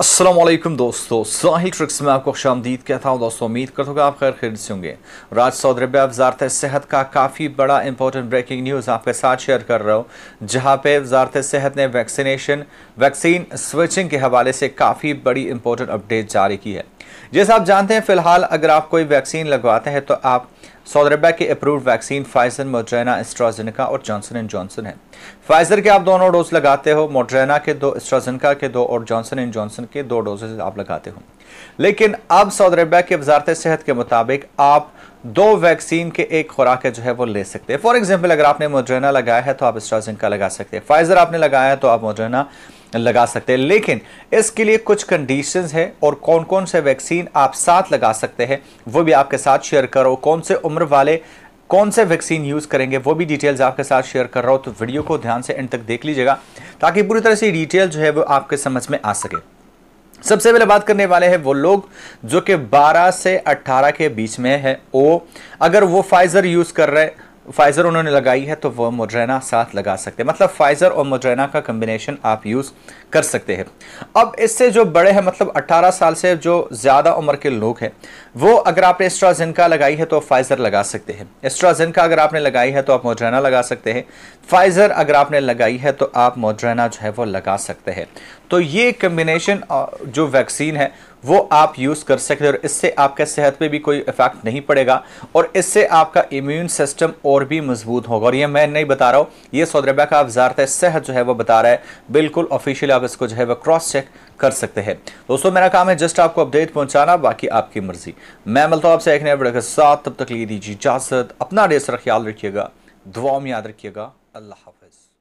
असलम दोस्तों साही ट्रिक्स में आपको खुश आमदीद कहता हूँ दोस्तों उम्मीद करता हूँ आप खैर खरीद से होंगे राज सऊदी अरबिया वजारत सेहत का काफ़ी बड़ा इंपॉर्टेंट ब्रेकिंग न्यूज़ आपके साथ शेयर कर रहा हूँ जहाँ पे वजारत सेहत ने वैक्सीनेशन वैक्सीन स्विचिंग के हवाले से काफ़ी बड़ी इंपॉर्टेंट अपडेट जारी की है जैसे आप जानते हैं फिलहाल अगर आप कोई वैक्सीन लगवाते हैं तो आप सऊदी अरबिया के approved vaccine Pfizer Moderna AstraZeneca और जॉनसन एंड जॉनसन है फाइजर के आप दोनों डोज लगाते हो मोड्रेना के दो एस्ट्राजेनिका के दो और जॉनसन एंड जॉनसन के दो डोजेज आप लगाते हो लेकिन अब सऊदी अरबिया की वजारत सेहत के मुताबिक आप दो वैक्सीन के एक खुराक जो है वो ले सकते हैं फॉर एग्जाम्पल अगर आपने मोड्रेना लगाया है तो आप एस्ट्राजेनिका लगा सकते हैं फाइजर आपने लगाया है तो आप मोड्रेना लगा सकते हैं लेकिन इसके लिए कुछ कंडीशन है और कौन कौन से वैक्सीन आप साथ लगा सकते हैं वो भी आपके साथ शेयर करो कौन से उम्र वाले कौन से वैक्सीन यूज़ करेंगे वो भी डिटेल्स आपके साथ शेयर कर रहा हूँ तो वीडियो को ध्यान से एंड तक देख लीजिएगा ताकि पूरी तरह से डिटेल जो है वो आपके समझ में आ सके सबसे पहले बात करने वाले हैं वो लोग जो कि 12 से 18 के बीच में है ओ अगर वो फाइजर यूज़ कर रहे हैं फाइज़र उन्होंने लगाई है तो वह मोड्रेना साथ लगा सकते हैं मतलब फाइज़र और मोड्रेना का कम्बिनेशन आप यूज़ कर सकते हैं अब इससे जो बड़े हैं मतलब 18 साल से जो ज़्यादा उम्र के लोग हैं वो अगर आपने एस्ट्राजेनका लगाई है तो फाइज़र लगा सकते हैं एस्ट्राजेनका अगर आपने लगाई है तो आप मोड्रेना लगा सकते हैं फाइज़र अगर आपने लगाई है तो आप मोड्रेना जो है वो लगा सकते हैं तो ये कम्बिनेशन जो वैक्सीन है वो आप यूज़ कर सकते हैं और इससे आपके सेहत पे भी कोई इफेक्ट नहीं पड़ेगा और इससे आपका इम्यून सिस्टम और भी मजबूत होगा और ये मैं नहीं बता रहा हूँ ये अरबिया का वजारत सेहत जो है वो बता रहा है बिल्कुल ऑफिशियल आप इसको जो है वह क्रॉस चेक कर सकते हैं दोस्तों मेरा काम है जस्ट आपको अपडेट पहुँचाना बाकी आपकी मर्जी मैं मिलता हूँ आपसे एक नए बड़े के साथ तब तक ले दीजिए इजाज़त अपना डेसर ख्याल रखिएगा दुआ में याद रखिएगा अल्लाह हाफिज़